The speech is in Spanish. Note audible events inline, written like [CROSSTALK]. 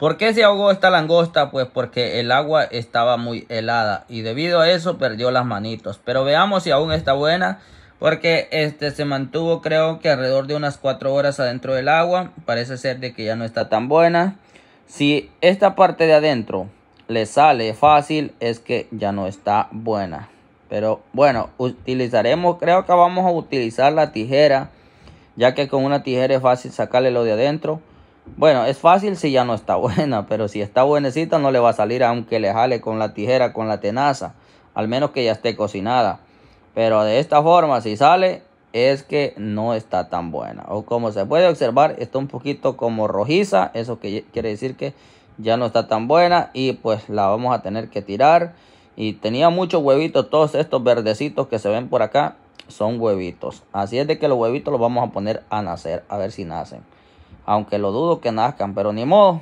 ¿Por qué se ahogó esta langosta? Pues porque el agua estaba muy helada y debido a eso perdió las manitos. Pero veamos si aún está buena porque este se mantuvo creo que alrededor de unas 4 horas adentro del agua. Parece ser de que ya no está tan buena. Si esta parte de adentro le sale fácil es que ya no está buena. Pero bueno, utilizaremos, creo que vamos a utilizar la tijera ya que con una tijera es fácil sacarle lo de adentro. Bueno, es fácil si ya no está [LAUGHS] buena, pero si está buenecita no le va a salir aunque le jale con la tijera, con la tenaza, al menos que ya esté cocinada. Pero de esta forma, si sale, es que no está tan buena. O como se puede observar, está un poquito como rojiza, eso que quiere decir que ya no está tan buena y pues la vamos a tener que tirar. Y tenía muchos huevitos, todos estos verdecitos que se ven por acá son huevitos. Así es de que los huevitos los vamos a poner a nacer, a ver si nacen aunque lo dudo que nazcan, pero ni modo,